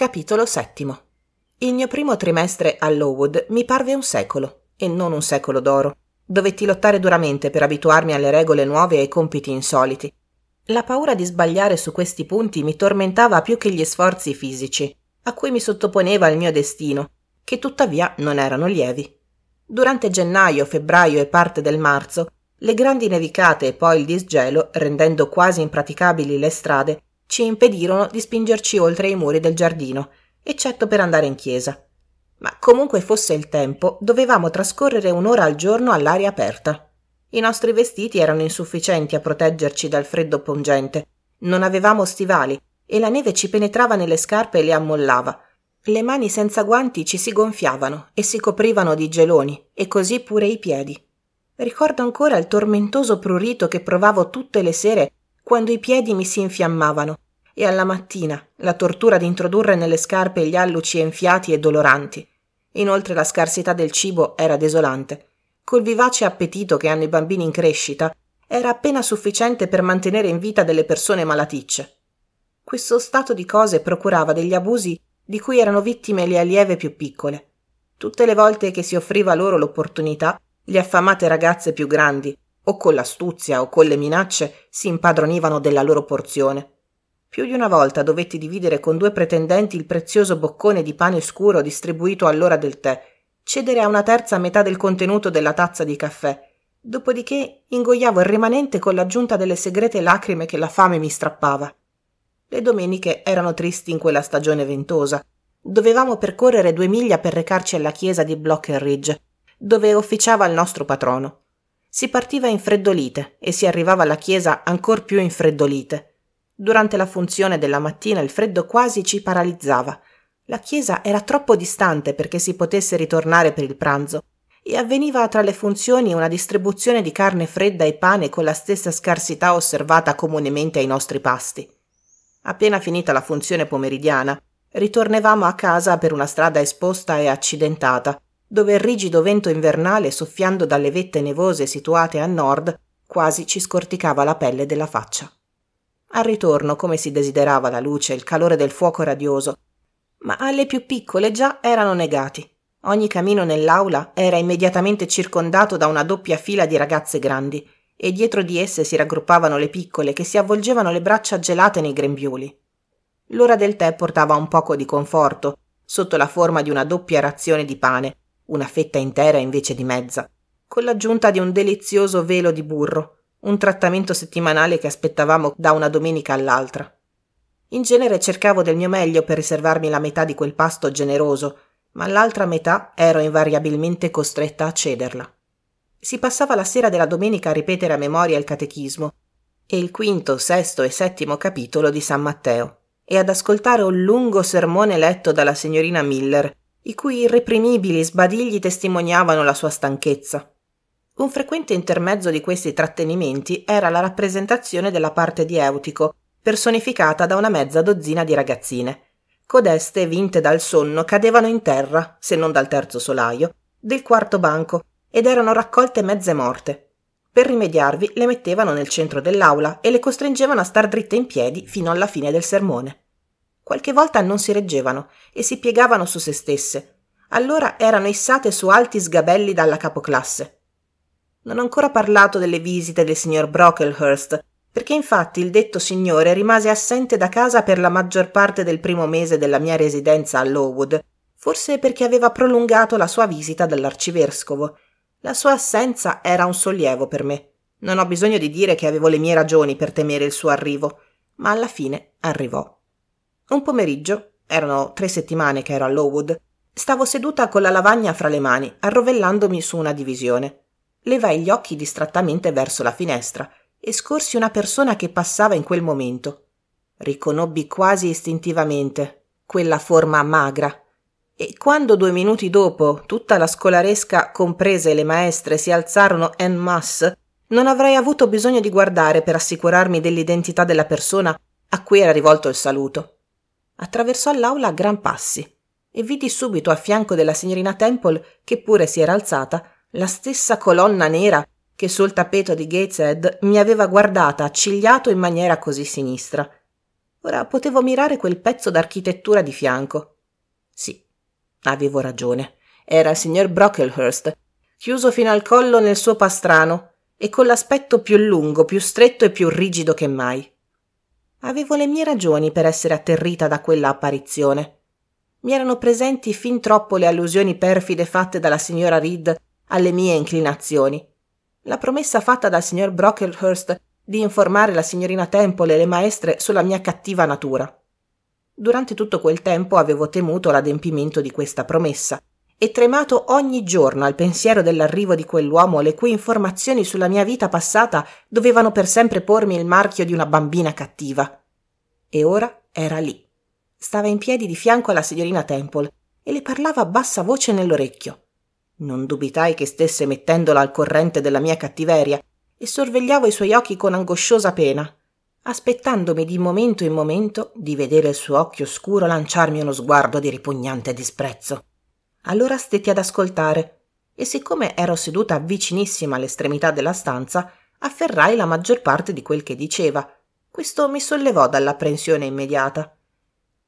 Capitolo VII. Il mio primo trimestre a Lowood mi parve un secolo, e non un secolo d'oro. Dovetti lottare duramente per abituarmi alle regole nuove e ai compiti insoliti. La paura di sbagliare su questi punti mi tormentava più che gli sforzi fisici, a cui mi sottoponeva il mio destino, che tuttavia non erano lievi. Durante gennaio, febbraio e parte del marzo, le grandi nevicate e poi il disgelo, rendendo quasi impraticabili le strade, ci impedirono di spingerci oltre i muri del giardino, eccetto per andare in chiesa. Ma comunque fosse il tempo, dovevamo trascorrere un'ora al giorno all'aria aperta. I nostri vestiti erano insufficienti a proteggerci dal freddo pungente, non avevamo stivali e la neve ci penetrava nelle scarpe e le ammollava. Le mani senza guanti ci si gonfiavano e si coprivano di geloni, e così pure i piedi. Ricordo ancora il tormentoso prurito che provavo tutte le sere quando i piedi mi si infiammavano e alla mattina la tortura di introdurre nelle scarpe gli alluci enfiati e doloranti. Inoltre la scarsità del cibo era desolante. Col vivace appetito che hanno i bambini in crescita, era appena sufficiente per mantenere in vita delle persone malaticce. Questo stato di cose procurava degli abusi di cui erano vittime le allieve più piccole. Tutte le volte che si offriva loro l'opportunità, le affamate ragazze più grandi o con l'astuzia o con le minacce si impadronivano della loro porzione. Più di una volta dovetti dividere con due pretendenti il prezioso boccone di pane scuro distribuito all'ora del tè, cedere a una terza metà del contenuto della tazza di caffè, dopodiché ingoiavo il rimanente con l'aggiunta delle segrete lacrime che la fame mi strappava. Le domeniche erano tristi in quella stagione ventosa. Dovevamo percorrere due miglia per recarci alla chiesa di Blockenridge, dove officiava il nostro patrono. Si partiva infreddolite e si arrivava alla chiesa ancor più infreddolite. Durante la funzione della mattina il freddo quasi ci paralizzava. La chiesa era troppo distante perché si potesse ritornare per il pranzo e avveniva tra le funzioni una distribuzione di carne fredda e pane con la stessa scarsità osservata comunemente ai nostri pasti. Appena finita la funzione pomeridiana, ritornevamo a casa per una strada esposta e accidentata, dove il rigido vento invernale soffiando dalle vette nevose situate a nord quasi ci scorticava la pelle della faccia. Al ritorno, come si desiderava la luce, il calore del fuoco radioso, ma alle più piccole già erano negati. Ogni camino nell'aula era immediatamente circondato da una doppia fila di ragazze grandi, e dietro di esse si raggruppavano le piccole che si avvolgevano le braccia gelate nei grembiuli. L'ora del tè portava un poco di conforto, sotto la forma di una doppia razione di pane, una fetta intera invece di mezza, con l'aggiunta di un delizioso velo di burro, un trattamento settimanale che aspettavamo da una domenica all'altra. In genere cercavo del mio meglio per riservarmi la metà di quel pasto generoso, ma l'altra metà ero invariabilmente costretta a cederla. Si passava la sera della domenica a ripetere a memoria il catechismo e il quinto, sesto e settimo capitolo di San Matteo e ad ascoltare un lungo sermone letto dalla signorina Miller i cui irreprimibili sbadigli testimoniavano la sua stanchezza. Un frequente intermezzo di questi trattenimenti era la rappresentazione della parte di Eutico, personificata da una mezza dozzina di ragazzine. Codeste, vinte dal sonno, cadevano in terra, se non dal terzo solaio, del quarto banco, ed erano raccolte mezze morte. Per rimediarvi le mettevano nel centro dell'aula e le costringevano a star dritte in piedi fino alla fine del sermone. Qualche volta non si reggevano e si piegavano su se stesse. Allora erano issate su alti sgabelli dalla capoclasse. Non ho ancora parlato delle visite del signor Brocklehurst, perché infatti il detto signore rimase assente da casa per la maggior parte del primo mese della mia residenza a Lowood, forse perché aveva prolungato la sua visita dall'arcivescovo. La sua assenza era un sollievo per me. Non ho bisogno di dire che avevo le mie ragioni per temere il suo arrivo, ma alla fine arrivò. Un pomeriggio, erano tre settimane che ero a Lowood, stavo seduta con la lavagna fra le mani, arrovellandomi su una divisione. Levai gli occhi distrattamente verso la finestra e scorsi una persona che passava in quel momento. Riconobbi quasi istintivamente quella forma magra. E quando due minuti dopo tutta la scolaresca, comprese le maestre, si alzarono en masse, non avrei avuto bisogno di guardare per assicurarmi dell'identità della persona a cui era rivolto il saluto attraversò l'aula a gran passi e vidi subito a fianco della signorina Temple, che pure si era alzata, la stessa colonna nera che sul tappeto di Gateshead mi aveva guardata accigliato in maniera così sinistra. Ora potevo mirare quel pezzo d'architettura di fianco. Sì, avevo ragione. Era il signor Brocklehurst, chiuso fino al collo nel suo pastrano e con l'aspetto più lungo, più stretto e più rigido che mai. Avevo le mie ragioni per essere atterrita da quella apparizione. Mi erano presenti fin troppo le allusioni perfide fatte dalla signora Reed alle mie inclinazioni. La promessa fatta dal signor Brocklehurst di informare la signorina Temple e le maestre sulla mia cattiva natura. Durante tutto quel tempo avevo temuto l'adempimento di questa promessa, e tremato ogni giorno al pensiero dell'arrivo di quell'uomo le cui informazioni sulla mia vita passata dovevano per sempre pormi il marchio di una bambina cattiva. E ora era lì. Stava in piedi di fianco alla signorina Temple e le parlava a bassa voce nell'orecchio. Non dubitai che stesse mettendola al corrente della mia cattiveria e sorvegliavo i suoi occhi con angosciosa pena, aspettandomi di momento in momento di vedere il suo occhio scuro lanciarmi uno sguardo di ripugnante disprezzo. Allora stetti ad ascoltare e siccome ero seduta vicinissima all'estremità della stanza, afferrai la maggior parte di quel che diceva. Questo mi sollevò dall'apprensione immediata.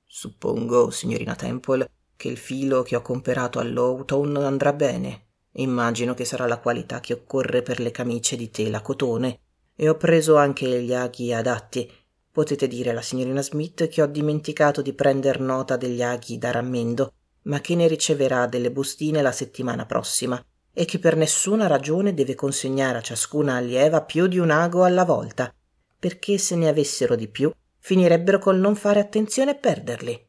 Suppongo, signorina Temple, che il filo che ho comperato all'Houghton andrà bene. Immagino che sarà la qualità che occorre per le camicie di tela cotone. E ho preso anche gli aghi adatti. Potete dire alla signorina Smith che ho dimenticato di prender nota degli aghi da rammendo ma che ne riceverà delle bustine la settimana prossima e che per nessuna ragione deve consegnare a ciascuna allieva più di un ago alla volta, perché se ne avessero di più finirebbero col non fare attenzione e perderli.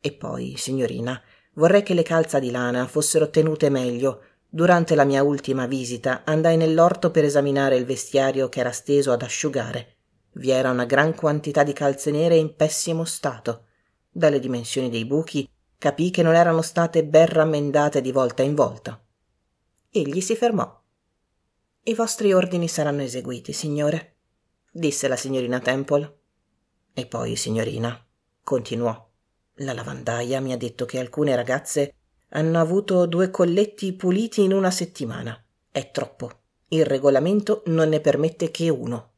E poi, signorina, vorrei che le calze di lana fossero tenute meglio. Durante la mia ultima visita andai nell'orto per esaminare il vestiario che era steso ad asciugare. Vi era una gran quantità di calze nere in pessimo stato. Dalle dimensioni dei buchi capì che non erano state ben rammendate di volta in volta. Egli si fermò. I vostri ordini saranno eseguiti, signore, disse la signorina Temple. E poi, signorina, continuò, la lavandaia mi ha detto che alcune ragazze hanno avuto due colletti puliti in una settimana. È troppo. Il regolamento non ne permette che uno.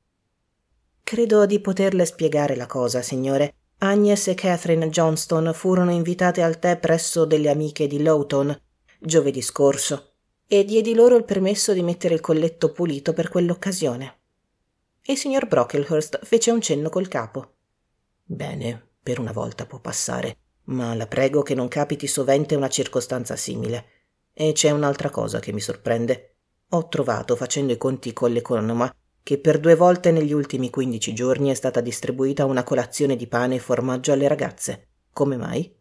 Credo di poterle spiegare la cosa, signore, Agnes e Catherine Johnston furono invitate al tè presso delle amiche di Lowton giovedì scorso e diedi loro il permesso di mettere il colletto pulito per quell'occasione. Il signor Brocklehurst fece un cenno col capo. Bene, per una volta può passare, ma la prego che non capiti sovente una circostanza simile. E c'è un'altra cosa che mi sorprende. Ho trovato, facendo i conti con l'economa, che per due volte negli ultimi quindici giorni è stata distribuita una colazione di pane e formaggio alle ragazze. Come mai?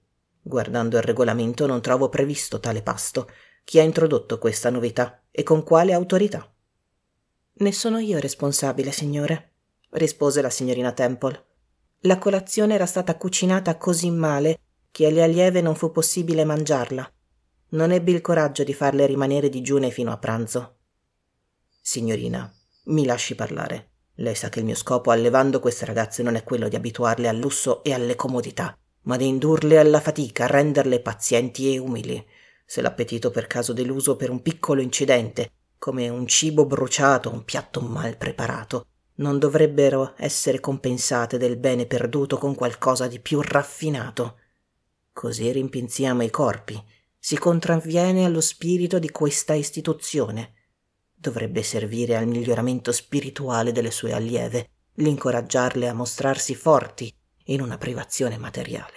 Guardando il regolamento non trovo previsto tale pasto. Chi ha introdotto questa novità e con quale autorità? Ne sono io responsabile, signore, rispose la signorina Temple. La colazione era stata cucinata così male che alle allieve non fu possibile mangiarla. Non ebbi il coraggio di farle rimanere digiune fino a pranzo. Signorina, mi lasci parlare. Lei sa che il mio scopo allevando queste ragazze non è quello di abituarle al lusso e alle comodità, ma di indurle alla fatica, renderle pazienti e umili. Se l'appetito per caso deluso per un piccolo incidente, come un cibo bruciato, un piatto mal preparato, non dovrebbero essere compensate del bene perduto con qualcosa di più raffinato. Così rimpinziamo i corpi, si contravviene allo spirito di questa istituzione dovrebbe servire al miglioramento spirituale delle sue allieve, l'incoraggiarle a mostrarsi forti in una privazione materiale.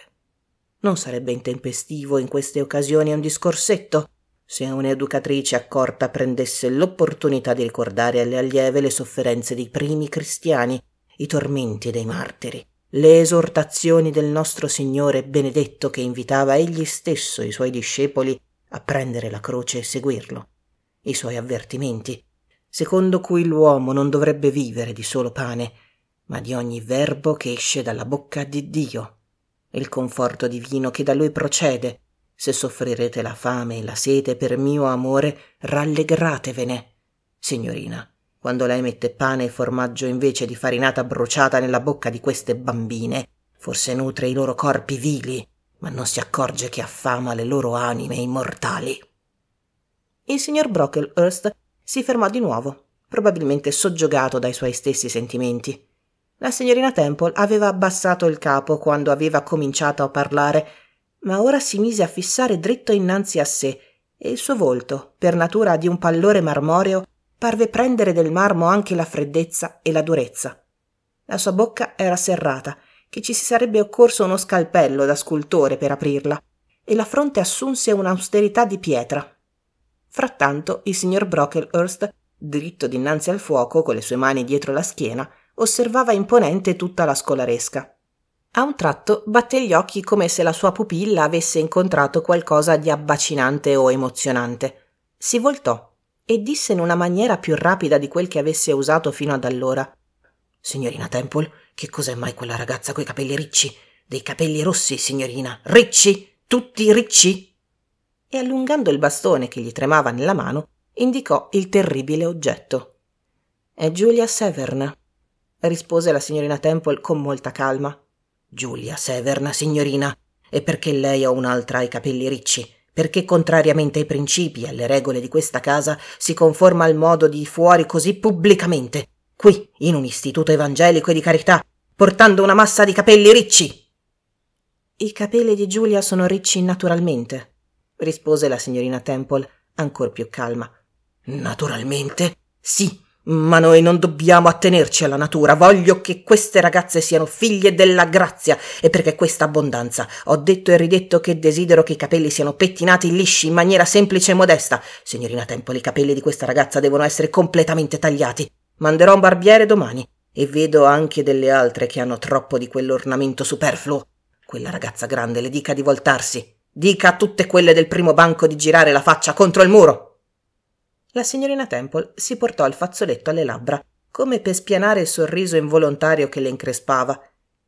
Non sarebbe intempestivo in queste occasioni un discorsetto se un'educatrice accorta prendesse l'opportunità di ricordare alle allieve le sofferenze dei primi cristiani, i tormenti dei martiri, le esortazioni del nostro Signore benedetto che invitava egli stesso i suoi discepoli a prendere la croce e seguirlo, i suoi avvertimenti, secondo cui l'uomo non dovrebbe vivere di solo pane, ma di ogni verbo che esce dalla bocca di Dio, il conforto divino che da lui procede. Se soffrirete la fame e la sete per mio amore, rallegratevene. Signorina, quando lei mette pane e formaggio invece di farinata bruciata nella bocca di queste bambine, forse nutre i loro corpi vili, ma non si accorge che affama le loro anime immortali il signor Brocklehurst si fermò di nuovo, probabilmente soggiogato dai suoi stessi sentimenti. La signorina Temple aveva abbassato il capo quando aveva cominciato a parlare, ma ora si mise a fissare dritto innanzi a sé e il suo volto, per natura di un pallore marmoreo, parve prendere del marmo anche la freddezza e la durezza. La sua bocca era serrata, che ci si sarebbe occorso uno scalpello da scultore per aprirla, e la fronte assunse un'austerità di pietra, Frattanto il signor Brocklehurst, dritto dinanzi al fuoco, con le sue mani dietro la schiena, osservava imponente tutta la scolaresca. A un tratto batté gli occhi come se la sua pupilla avesse incontrato qualcosa di abbacinante o emozionante. Si voltò e disse in una maniera più rapida di quel che avesse usato fino ad allora. Signorina Temple, che cos'è mai quella ragazza coi capelli ricci? Dei capelli rossi, signorina. Ricci? Tutti ricci? e allungando il bastone che gli tremava nella mano, indicò il terribile oggetto. È Giulia Severn, rispose la signorina Temple con molta calma. Giulia Severn, signorina, e perché lei ha un'altra ai capelli ricci, perché contrariamente ai principi e alle regole di questa casa si conforma al modo di fuori così pubblicamente, qui, in un istituto evangelico e di carità, portando una massa di capelli ricci. I capelli di Giulia sono ricci naturalmente, rispose la signorina Temple, ancor più calma. Naturalmente. Sì, ma noi non dobbiamo attenerci alla natura. Voglio che queste ragazze siano figlie della grazia e perché questa abbondanza. Ho detto e ridetto che desidero che i capelli siano pettinati lisci in maniera semplice e modesta. Signorina Temple, i capelli di questa ragazza devono essere completamente tagliati. Manderò un barbiere domani e vedo anche delle altre che hanno troppo di quell'ornamento superfluo. Quella ragazza grande le dica di voltarsi. Dica a tutte quelle del primo banco di girare la faccia contro il muro. La signorina Temple si portò il fazzoletto alle labbra, come per spianare il sorriso involontario che le increspava.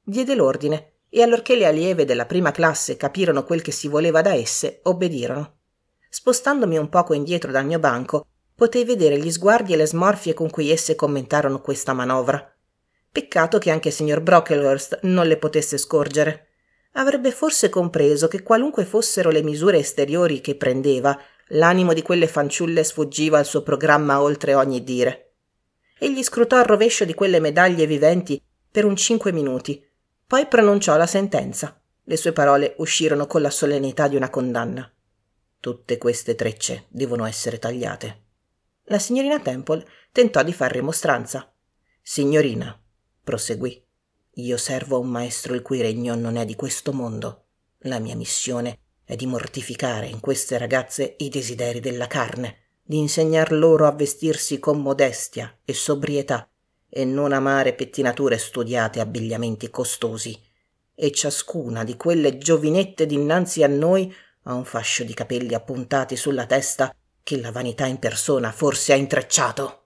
Diede l'ordine, e allorché le allieve della prima classe capirono quel che si voleva da esse, obbedirono. Spostandomi un poco indietro dal mio banco, potei vedere gli sguardi e le smorfie con cui esse commentarono questa manovra. Peccato che anche il signor Brocklehurst non le potesse scorgere avrebbe forse compreso che qualunque fossero le misure esteriori che prendeva, l'animo di quelle fanciulle sfuggiva al suo programma oltre ogni dire. Egli scrutò il rovescio di quelle medaglie viventi per un cinque minuti, poi pronunciò la sentenza. Le sue parole uscirono con la solennità di una condanna. Tutte queste trecce devono essere tagliate. La signorina Temple tentò di far rimostranza. Signorina, proseguì, io servo a un maestro il cui regno non è di questo mondo. La mia missione è di mortificare in queste ragazze i desideri della carne, di insegnar loro a vestirsi con modestia e sobrietà e non amare pettinature studiate e abbigliamenti costosi. E ciascuna di quelle giovinette dinanzi a noi ha un fascio di capelli appuntati sulla testa che la vanità in persona forse ha intrecciato.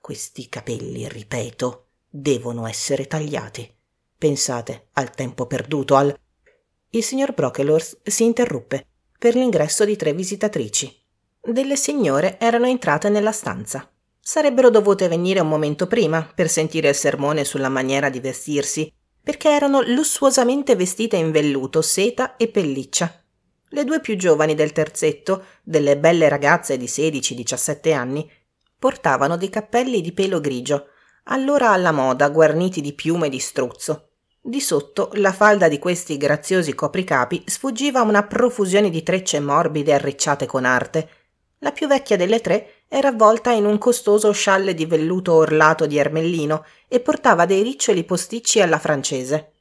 Questi capelli, ripeto, devono essere tagliati. Pensate al tempo perduto, al... Il signor Brockelors si interruppe per l'ingresso di tre visitatrici. Delle signore erano entrate nella stanza. Sarebbero dovute venire un momento prima per sentire il sermone sulla maniera di vestirsi, perché erano lussuosamente vestite in velluto, seta e pelliccia. Le due più giovani del terzetto, delle belle ragazze di 16-17 anni, portavano dei cappelli di pelo grigio, allora alla moda guarniti di piume di struzzo. Di sotto la falda di questi graziosi copricapi sfuggiva una profusione di trecce morbide arricciate con arte. La più vecchia delle tre era avvolta in un costoso scialle di velluto orlato di ermellino e portava dei riccioli posticci alla francese.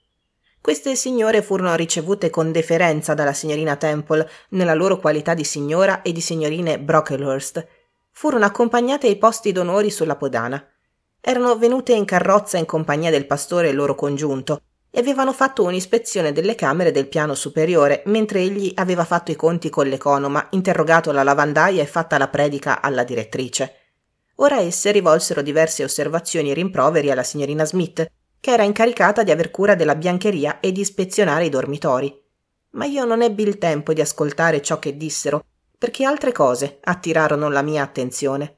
Queste signore furono ricevute con deferenza dalla signorina Temple nella loro qualità di signora e di signorine Brocklehurst. Furono accompagnate ai posti d'onori sulla podana. Erano venute in carrozza in compagnia del pastore e loro congiunto e avevano fatto un'ispezione delle camere del piano superiore mentre egli aveva fatto i conti con l'economa, interrogato la lavandaia e fatta la predica alla direttrice. Ora esse rivolsero diverse osservazioni e rimproveri alla signorina Smith, che era incaricata di aver cura della biancheria e di ispezionare i dormitori. Ma io non ebbi il tempo di ascoltare ciò che dissero, perché altre cose attirarono la mia attenzione.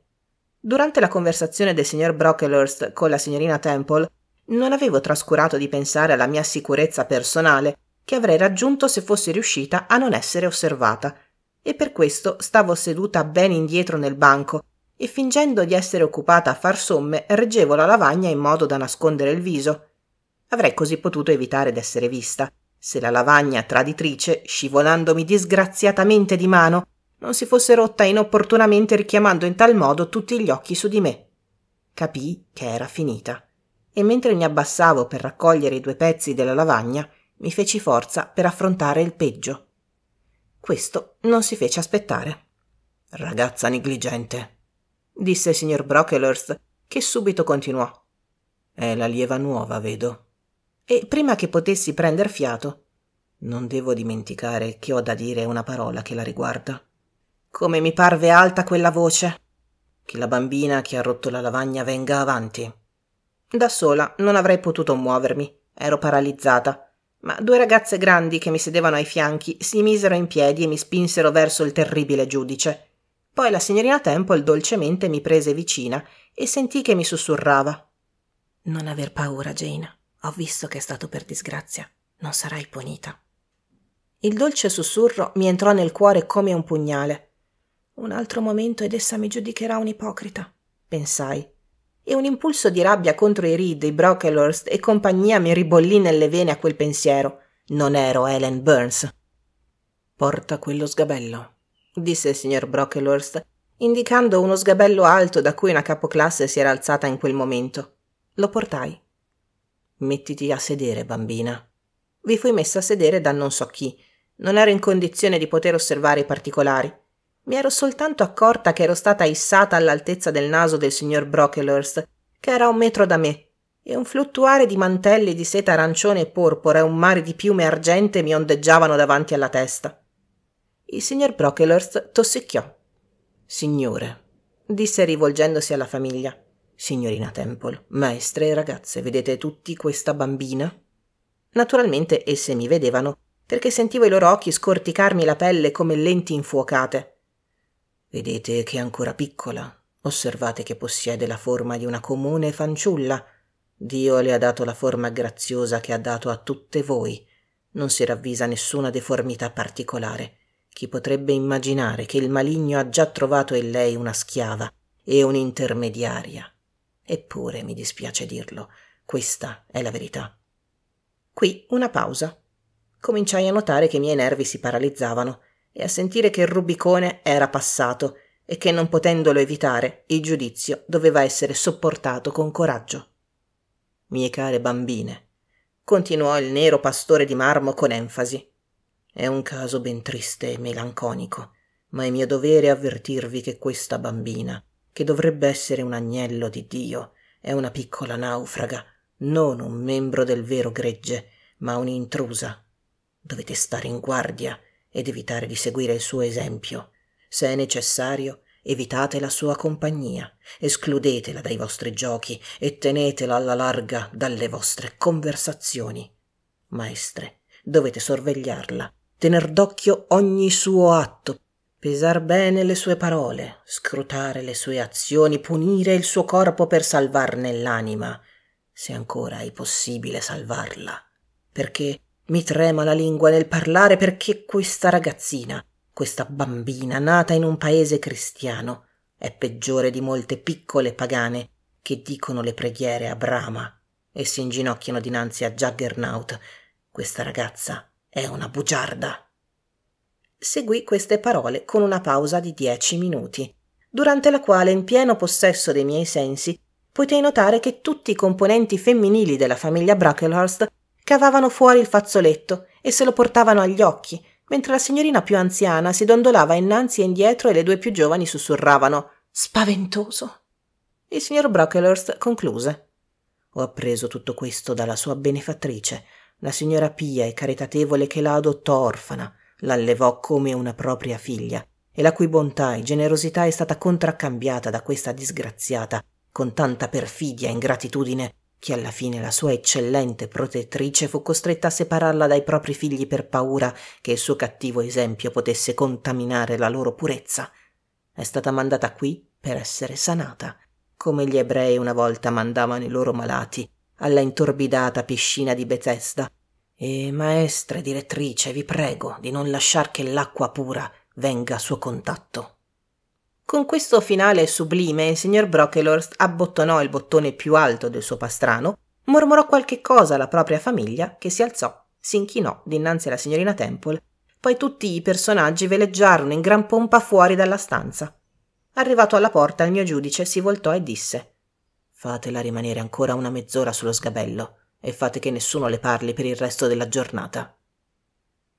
Durante la conversazione del signor Brocklehurst con la signorina Temple, non avevo trascurato di pensare alla mia sicurezza personale che avrei raggiunto se fossi riuscita a non essere osservata, e per questo stavo seduta ben indietro nel banco e fingendo di essere occupata a far somme reggevo la lavagna in modo da nascondere il viso. Avrei così potuto evitare d'essere vista, se la lavagna traditrice, scivolandomi disgraziatamente di mano, non si fosse rotta inopportunamente richiamando in tal modo tutti gli occhi su di me. Capii che era finita e mentre mi abbassavo per raccogliere i due pezzi della lavagna, mi feci forza per affrontare il peggio. Questo non si fece aspettare. Ragazza negligente, disse il signor Brockelhurst, che subito continuò. È la lieva nuova, vedo. E prima che potessi prender fiato, non devo dimenticare che ho da dire una parola che la riguarda. Come mi parve alta quella voce. Che la bambina che ha rotto la lavagna venga avanti. Da sola non avrei potuto muovermi, ero paralizzata, ma due ragazze grandi che mi sedevano ai fianchi si misero in piedi e mi spinsero verso il terribile giudice. Poi la signorina Temple dolcemente mi prese vicina e sentì che mi sussurrava. Non aver paura, Jane. Ho visto che è stato per disgrazia. Non sarai punita. Il dolce sussurro mi entrò nel cuore come un pugnale. Un altro momento ed essa mi giudicherà un'ipocrita, pensai. E un impulso di rabbia contro i Reed, i Brocklehurst e compagnia mi ribollì nelle vene a quel pensiero. Non ero Helen Burns. Porta quello sgabello, disse il signor Brocklehurst, indicando uno sgabello alto da cui una capoclasse si era alzata in quel momento. Lo portai. Mettiti a sedere, bambina. Vi fui messa a sedere da non so chi. Non ero in condizione di poter osservare i particolari. Mi ero soltanto accorta che ero stata issata all'altezza del naso del signor Brocklehurst, che era un metro da me, e un fluttuare di mantelli di seta arancione e porpora e un mare di piume argente mi ondeggiavano davanti alla testa. Il signor Brocklehurst tossicchiò. Signore, disse rivolgendosi alla famiglia. Signorina Temple, maestre e ragazze, vedete tutti questa bambina? Naturalmente esse mi vedevano, perché sentivo i loro occhi scorticarmi la pelle come lenti infuocate. Vedete che è ancora piccola. Osservate che possiede la forma di una comune fanciulla. Dio le ha dato la forma graziosa che ha dato a tutte voi. Non si ravvisa nessuna deformità particolare. Chi potrebbe immaginare che il maligno ha già trovato in lei una schiava e un'intermediaria? Eppure, mi dispiace dirlo, questa è la verità. Qui una pausa. Cominciai a notare che i miei nervi si paralizzavano e a sentire che il Rubicone era passato e che non potendolo evitare il giudizio doveva essere sopportato con coraggio. Mie care bambine, continuò il nero pastore di marmo con enfasi. È un caso ben triste e melanconico, ma è mio dovere avvertirvi che questa bambina, che dovrebbe essere un agnello di Dio, è una piccola naufraga, non un membro del vero gregge, ma un'intrusa. Dovete stare in guardia ed evitare di seguire il suo esempio. Se è necessario, evitate la sua compagnia, escludetela dai vostri giochi e tenetela alla larga dalle vostre conversazioni. Maestre, dovete sorvegliarla, tener d'occhio ogni suo atto, pesar bene le sue parole, scrutare le sue azioni, punire il suo corpo per salvarne l'anima, se ancora è possibile salvarla, perché mi trema la lingua nel parlare perché questa ragazzina, questa bambina nata in un paese cristiano, è peggiore di molte piccole pagane che dicono le preghiere a Brahma e si inginocchiano dinanzi a Juggernaut. Questa ragazza è una bugiarda. Seguì queste parole con una pausa di dieci minuti, durante la quale, in pieno possesso dei miei sensi, potei notare che tutti i componenti femminili della famiglia Bracklehurst cavavano fuori il fazzoletto e se lo portavano agli occhi mentre la signorina più anziana si dondolava innanzi e indietro e le due più giovani sussurravano spaventoso il signor brocklehurst concluse ho appreso tutto questo dalla sua benefattrice la signora pia e caritatevole che la adottò orfana l'allevò come una propria figlia e la cui bontà e generosità è stata contraccambiata da questa disgraziata con tanta perfidia e ingratitudine che alla fine la sua eccellente protettrice fu costretta a separarla dai propri figli per paura che il suo cattivo esempio potesse contaminare la loro purezza. È stata mandata qui per essere sanata, come gli ebrei una volta mandavano i loro malati alla intorbidata piscina di Bethesda. E maestra direttrice, vi prego di non lasciar che l'acqua pura venga a suo contatto. Con questo finale sublime il signor Brockelhurst abbottonò il bottone più alto del suo pastrano, mormorò qualche cosa alla propria famiglia, che si alzò, si inchinò dinanzi alla signorina Temple, poi tutti i personaggi veleggiarono in gran pompa fuori dalla stanza. Arrivato alla porta, il mio giudice si voltò e disse Fatela rimanere ancora una mezz'ora sullo sgabello e fate che nessuno le parli per il resto della giornata.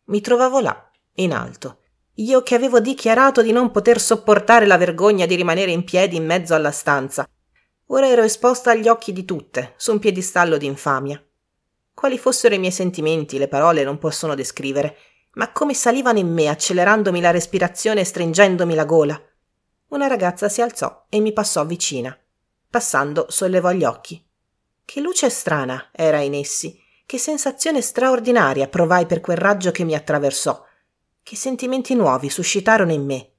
Mi trovavo là, in alto, io che avevo dichiarato di non poter sopportare la vergogna di rimanere in piedi in mezzo alla stanza. Ora ero esposta agli occhi di tutte, su un piedistallo d'infamia. Quali fossero i miei sentimenti, le parole non possono descrivere, ma come salivano in me accelerandomi la respirazione e stringendomi la gola. Una ragazza si alzò e mi passò vicina. Passando sollevò gli occhi. Che luce strana era in essi, che sensazione straordinaria provai per quel raggio che mi attraversò che sentimenti nuovi suscitarono in me.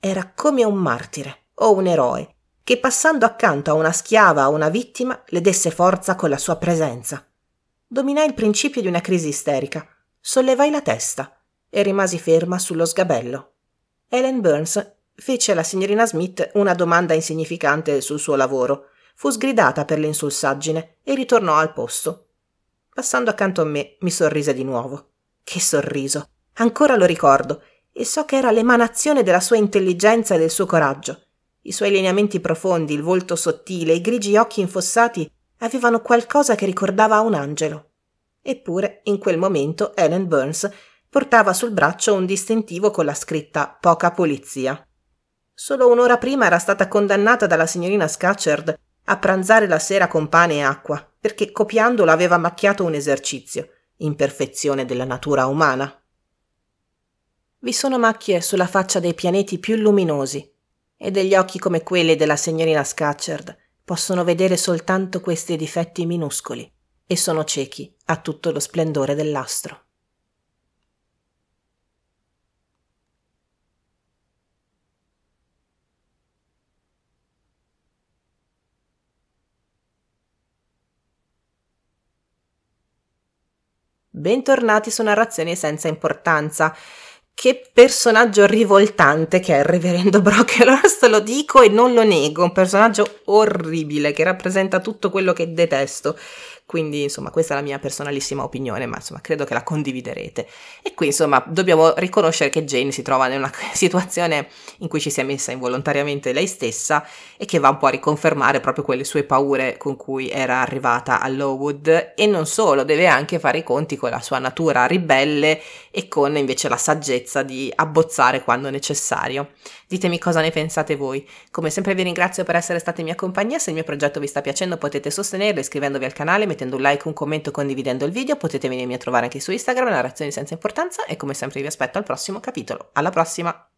Era come un martire o un eroe che passando accanto a una schiava o una vittima le desse forza con la sua presenza. Dominai il principio di una crisi isterica, sollevai la testa e rimasi ferma sullo sgabello. Ellen Burns fece alla signorina Smith una domanda insignificante sul suo lavoro. Fu sgridata per l'insulsaggine e ritornò al posto. Passando accanto a me, mi sorrise di nuovo. Che sorriso! Ancora lo ricordo e so che era l'emanazione della sua intelligenza e del suo coraggio. I suoi lineamenti profondi, il volto sottile, i grigi occhi infossati avevano qualcosa che ricordava un angelo. Eppure, in quel momento, Ellen Burns portava sul braccio un distintivo con la scritta Poca Polizia. Solo un'ora prima era stata condannata dalla signorina Scatcherd a pranzare la sera con pane e acqua, perché copiandolo aveva macchiato un esercizio, imperfezione della natura umana vi sono macchie sulla faccia dei pianeti più luminosi e degli occhi come quelli della signorina Scatcherd possono vedere soltanto questi difetti minuscoli e sono ciechi a tutto lo splendore dell'astro. Bentornati su Narrazioni senza importanza che personaggio rivoltante che è il reverendo Brock, allora lo dico e non lo nego, un personaggio orribile che rappresenta tutto quello che detesto quindi, insomma, questa è la mia personalissima opinione, ma insomma, credo che la condividerete. E qui, insomma, dobbiamo riconoscere che Jane si trova in una situazione in cui ci si è messa involontariamente lei stessa e che va un po' a riconfermare proprio quelle sue paure con cui era arrivata a Lowood e non solo, deve anche fare i conti con la sua natura ribelle e con invece la saggezza di abbozzare quando necessario. Ditemi cosa ne pensate voi. Come sempre vi ringrazio per essere stati in mia compagnia, se il mio progetto vi sta piacendo potete sostenerlo iscrivendovi al canale mettendo un like, un commento, condividendo il video, potete venirmi a trovare anche su Instagram, narrazioni senza importanza e come sempre vi aspetto al prossimo capitolo. Alla prossima!